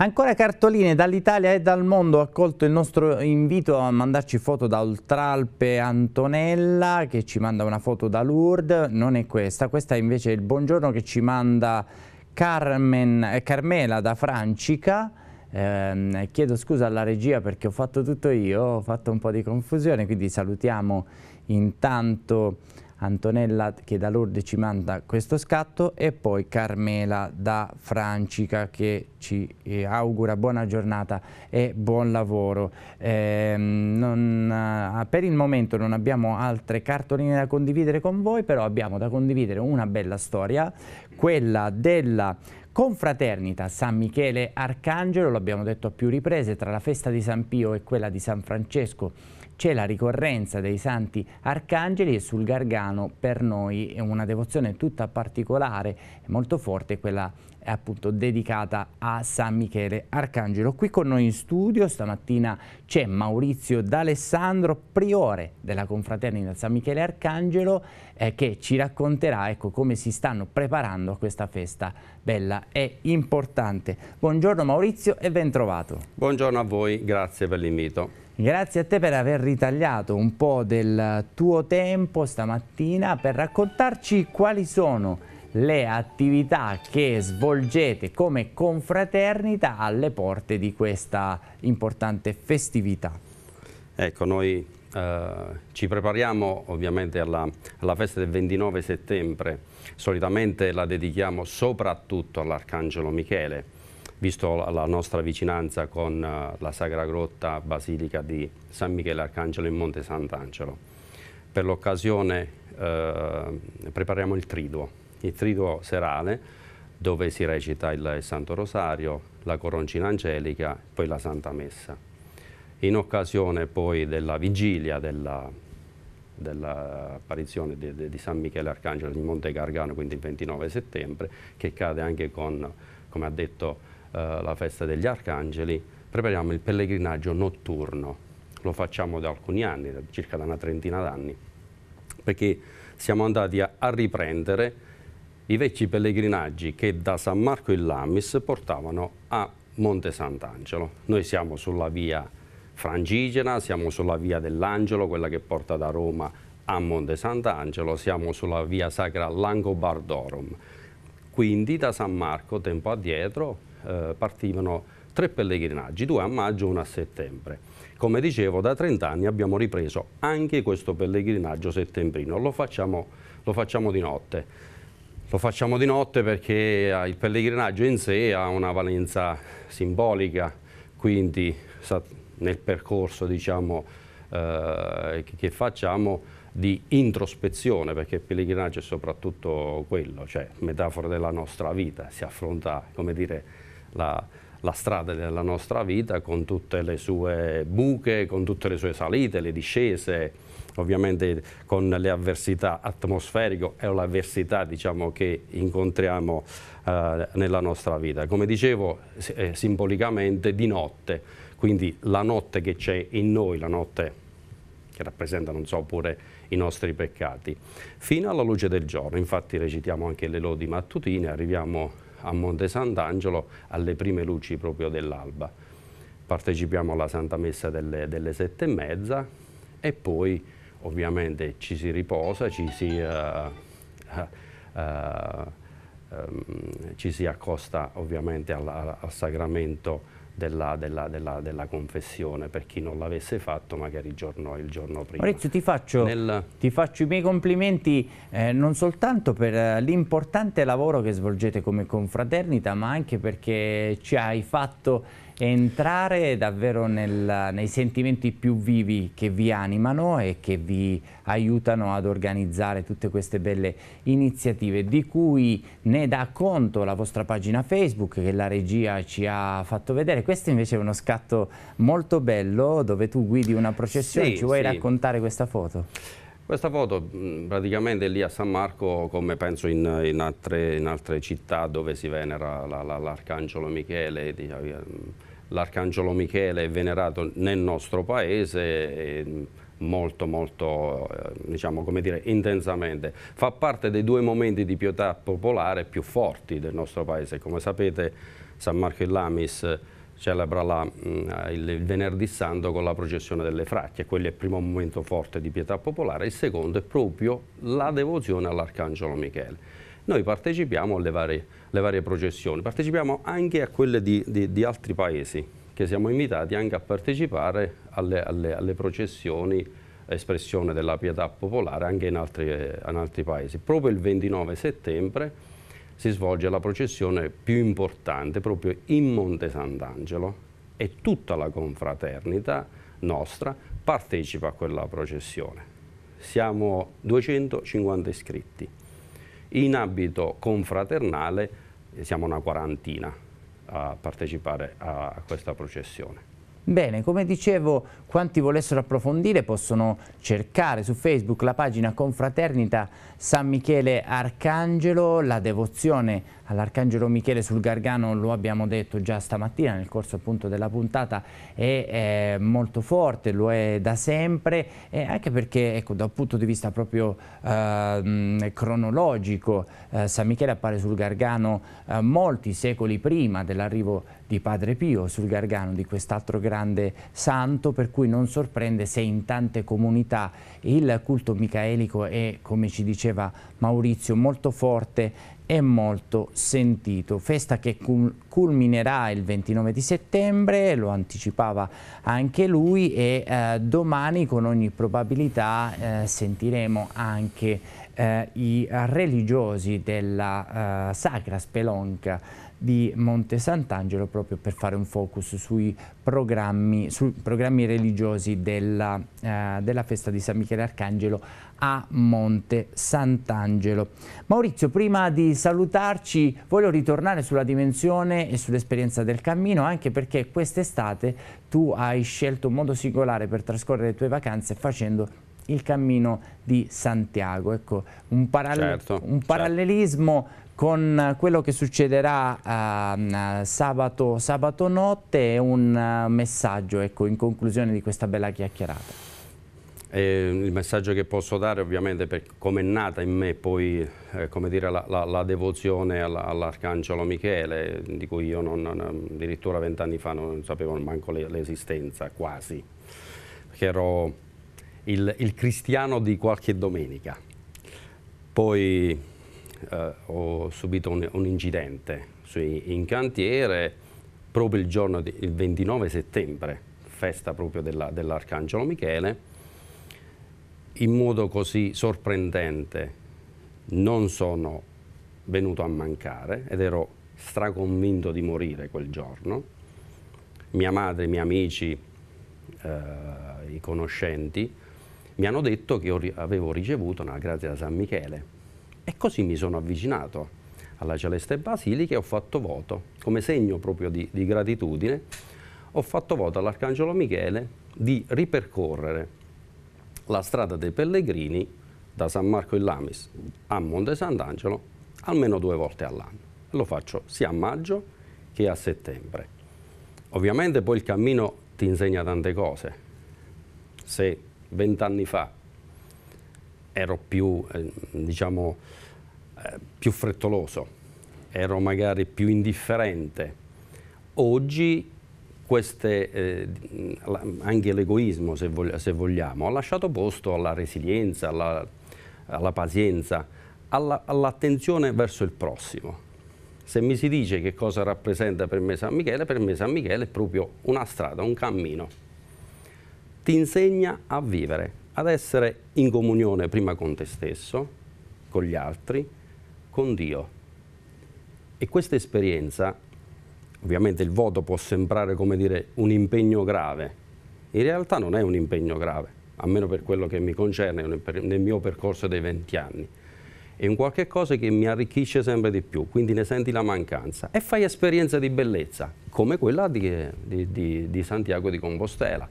Ancora cartoline dall'Italia e dal mondo, accolto il nostro invito a mandarci foto da Oltralpe Antonella che ci manda una foto da Lourdes, non è questa, questa invece è il buongiorno che ci manda Carmen, eh, Carmela da Francica. Eh, chiedo scusa alla regia perché ho fatto tutto io, ho fatto un po' di confusione, quindi salutiamo intanto Antonella che da Lourdes ci manda questo scatto e poi Carmela da Francica che ci eh, augura buona giornata e buon lavoro. Ehm, eh, non, per il momento non abbiamo altre cartoline da condividere con voi, però abbiamo da condividere una bella storia, quella della confraternita San Michele Arcangelo, l'abbiamo detto a più riprese, tra la festa di San Pio e quella di San Francesco c'è la ricorrenza dei santi arcangeli e sul Gargano per noi è una devozione tutta particolare e molto forte, quella appunto dedicata a San Michele Arcangelo. Qui con noi in studio stamattina c'è Maurizio D'Alessandro, priore della confraternita San Michele Arcangelo, eh, che ci racconterà ecco, come si stanno preparando a questa festa bella e importante. Buongiorno Maurizio e ben trovato. Buongiorno a voi, grazie per l'invito. Grazie a te per aver ritagliato un po' del tuo tempo stamattina per raccontarci quali sono le attività che svolgete come confraternita alle porte di questa importante festività. Ecco, noi eh, ci prepariamo ovviamente alla, alla festa del 29 settembre, solitamente la dedichiamo soprattutto all'Arcangelo Michele, visto la nostra vicinanza con eh, la Sacra Grotta Basilica di San Michele Arcangelo in Monte Sant'Angelo. Per l'occasione eh, prepariamo il triduo, il triduo serale dove si recita il Santo Rosario, la Coroncina Angelica e poi la Santa Messa. In occasione poi della vigilia dell'apparizione della di, di, San Michele Arcangelo di Monte Gargano, quindi il 29 settembre, che cade anche con, come ha detto eh, la festa degli arcangeli, prepariamo il pellegrinaggio notturno. Lo facciamo da alcuni anni, da circa da una trentina d'anni, perché siamo andati a, a riprendere i vecchi pellegrinaggi che da San Marco in Lamis portavano a Monte Sant'Angelo. Noi siamo sulla via Frangigena, siamo sulla via dell'Angelo, quella che porta da Roma a Monte Sant'Angelo, siamo sulla via sacra Langobardorum. Quindi da San Marco, tempo addietro, eh, partivano tre pellegrinaggi, due a maggio e uno a settembre. Come dicevo, da 30 anni abbiamo ripreso anche questo pellegrinaggio settembrino, lo facciamo, lo facciamo di notte. Lo facciamo di notte perché eh, il pellegrinaggio in sé ha una valenza simbolica, quindi nel percorso diciamo, eh, che facciamo di introspezione, perché il pellegrinaggio è soprattutto quello, cioè metafora della nostra vita, si affronta, come dire, la, la strada della nostra vita con tutte le sue buche, con tutte le sue salite, le discese, ovviamente con le avversità atmosferiche e l'avversità diciamo, che incontriamo eh, nella nostra vita. Come dicevo, eh, simbolicamente di notte, quindi la notte che c'è in noi, la notte che rappresenta, non so, pure i nostri peccati, fino alla luce del giorno. Infatti recitiamo anche le lodi mattutine, arriviamo a Monte Sant'Angelo alle prime luci proprio dell'alba. Partecipiamo alla Santa Messa delle, delle sette e mezza e poi ovviamente ci si riposa, ci si, uh, uh, um, ci si accosta ovviamente al, al sacramento della, della, della, della, confessione per chi non l'avesse fatto magari il giorno, il giorno prima. Maurizio ti faccio, Nel... ti faccio i miei complimenti eh, non soltanto per eh, l'importante lavoro che svolgete come confraternita ma anche perché ci hai fatto entrare davvero nel, nei sentimenti più vivi che vi animano e che vi aiutano ad organizzare tutte queste belle iniziative di cui ne dà conto la vostra pagina Facebook che la regia ci ha fatto vedere. Questo invece è uno scatto molto bello dove tu guidi una processione, sì, ci vuoi sì. raccontare questa foto? Questa foto mm, praticamente lì a San Marco, come penso in, in, altre, in altre, città dove si venera l'arcangelo la, la, Michele, diciamo, l'arcangelo Michele è venerato nel nostro paese molto molto eh, diciamo come dire intensamente fa parte dei due momenti di pietà popolare più forti del nostro paese come sapete San Marco in Lamis celebra la, mm, il venerdì santo con la processione delle fracche quello è il primo momento forte di pietà popolare il secondo è proprio la devozione all'arcangelo Michele noi partecipiamo alle varie, alle varie processioni, partecipiamo anche a quelle di, di, di, altri paesi, che siamo invitati anche a partecipare alle, alle, alle processioni espressione della pietà popolare anche in altri, in altri paesi. Proprio il 29 settembre si svolge la processione più importante proprio in Monte Sant'Angelo e tutta la confraternita nostra partecipa a quella processione. Siamo 250 iscritti. In abito confraternale eh, siamo una quarantina a partecipare a questa processione. Bene, come dicevo, quanti volessero approfondire possono cercare su Facebook la pagina Confraternita San Michele Arcangelo, la devozione all'Arcangelo Michele sul Gargano, lo abbiamo detto già stamattina nel corso appunto della puntata, è, è molto forte, lo è da sempre, anche perché ecco, da un punto di vista proprio eh, cronologico eh, San Michele appare sul Gargano eh, molti secoli prima dell'arrivo di Padre Pio sul Gargano, di quest'altro grande grande santo, per cui non sorprende se in tante comunità il culto micaelico è, come ci diceva Maurizio, molto forte e molto sentito. Festa che culminerà il 29 di settembre, lo anticipava anche lui, e eh, domani con ogni probabilità eh, sentiremo anche eh, i religiosi della eh, Sacra Spelonca di Monte Sant'Angelo proprio per fare un focus sui programmi, sui programmi religiosi della, eh, della, festa di San Michele Arcangelo a Monte Sant'Angelo. Maurizio, prima di salutarci voglio ritornare sulla dimensione e sull'esperienza del cammino anche perché quest'estate tu hai scelto un modo singolare per trascorrere le tue vacanze facendo il cammino di Santiago. Ecco, un, paralle certo, un certo. parallelismo certo con quello che succederà eh, sabato, sabato, notte e un messaggio ecco, in conclusione di questa bella chiacchierata. Eh, il messaggio che posso dare ovviamente per come è nata in me poi eh, dire, la, la, la, devozione all'Arcangelo Michele di cui io non, non, addirittura vent'anni fa non sapevo manco l'esistenza quasi perché ero il, il cristiano di qualche domenica poi eh, ho subito un, un incidente sui, in cantiere proprio il giorno del 29 settembre, festa proprio dell'Arcangelo dell Michele, in modo così sorprendente non sono venuto a mancare ed ero straconvinto di morire quel giorno. Mia madre, i miei amici, eh, i conoscenti mi hanno detto che avevo ricevuto una grazia da San Michele e così mi sono avvicinato alla Celeste Basilica e ho fatto voto, come segno proprio di, di gratitudine, ho fatto voto all'Arcangelo Michele di ripercorrere la strada dei pellegrini da San Marco in Lamis a Monte Sant'Angelo almeno due volte all'anno. Lo faccio sia a maggio che a settembre. Ovviamente poi il cammino ti insegna tante cose. Se vent'anni fa ero più, eh, diciamo, eh, più frettoloso, ero magari più indifferente. Oggi queste, eh, anche l'egoismo, se, vog se, vogliamo, ha lasciato posto alla resilienza, alla, alla pazienza, all'attenzione all verso il prossimo. Se mi si dice che cosa rappresenta per me San Michele, per me San Michele è proprio una strada, un cammino. Ti insegna a vivere, ad essere in comunione prima con te stesso, con gli altri, con Dio. E questa esperienza, ovviamente il voto può sembrare come dire un impegno grave, in realtà non è un impegno grave, almeno per quello che mi concerne nel mio percorso dei 20 anni. È un qualche cosa che mi arricchisce sempre di più, quindi ne senti la mancanza e fai esperienza di bellezza, come quella di, di, di, di Santiago di Compostela.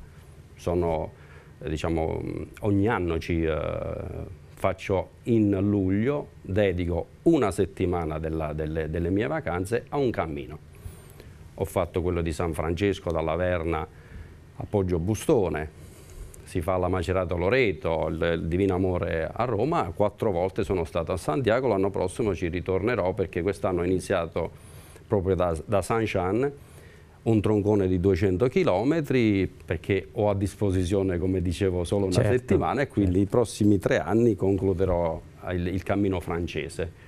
Sono diciamo, ogni anno ci eh, faccio in luglio, dedico una settimana della, delle, delle, mie vacanze a un cammino. Ho fatto quello di San Francesco dalla Verna a Poggio Bustone, si fa la Macerata Loreto, il, il Divino Amore a Roma, quattro volte sono stato a Santiago, l'anno prossimo ci ritornerò perché quest'anno ho iniziato proprio da, da Saint-Jean un troncone di 200 km perché ho a disposizione, come dicevo, solo una certo. settimana e quindi certo. i prossimi tre anni concluderò il, il cammino francese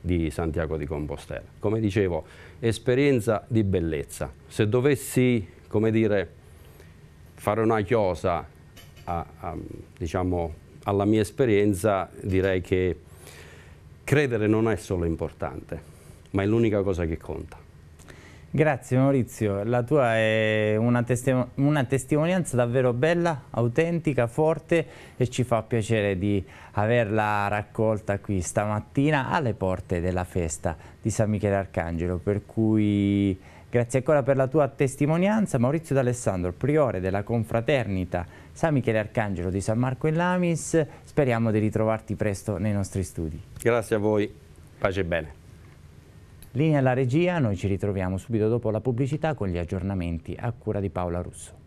di Santiago di Compostela. Come dicevo, esperienza di bellezza. Se dovessi, come dire, fare una chiosa a, a, diciamo, alla mia esperienza, direi che credere non è solo importante, ma è l'unica cosa che conta. Grazie Maurizio, la tua è una, testim una, testimonianza davvero bella, autentica, forte e ci fa piacere di averla raccolta qui stamattina alle porte della festa di San Michele Arcangelo, per cui grazie ancora per la tua testimonianza Maurizio D'Alessandro, priore della confraternita San Michele Arcangelo di San Marco in Lamis, speriamo di ritrovarti presto nei nostri studi. Grazie a voi, pace e bene. Linea alla regia, noi ci ritroviamo subito dopo la pubblicità con gli aggiornamenti a cura di Paola Russo.